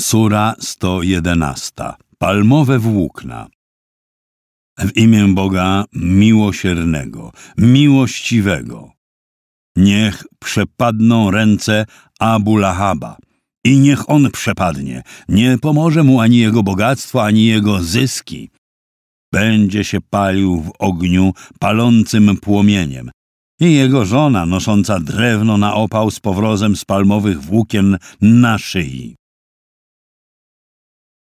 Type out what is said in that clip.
Sura 111 Palmowe włókna W imię Boga miłosiernego, miłościwego. Niech przepadną ręce Abu Lahaba i niech on przepadnie. Nie pomoże mu ani jego bogactwo, ani jego zyski. Będzie się palił w ogniu palącym płomieniem. I jego żona, nosząca drewno na opał z powrozem z palmowych włókien na szyi.